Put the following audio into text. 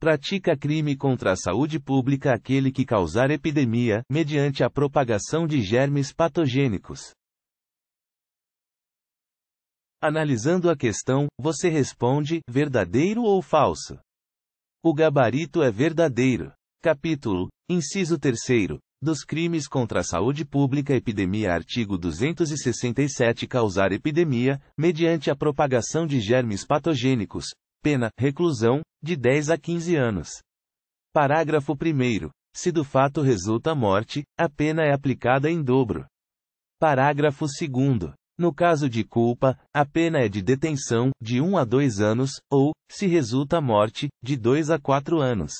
pratica crime contra a saúde pública aquele que causar epidemia, mediante a propagação de germes patogênicos. Analisando a questão, você responde: verdadeiro ou falso? O gabarito é verdadeiro. Capítulo: Inciso 3. Dos crimes contra a saúde pública, epidemia, artigo 267, causar epidemia, mediante a propagação de germes patogênicos, pena, reclusão, de 10 a 15 anos. Parágrafo 1. Se do fato resulta morte, a pena é aplicada em dobro. Parágrafo 2. No caso de culpa, a pena é de detenção, de 1 a 2 anos, ou, se resulta morte, de 2 a 4 anos.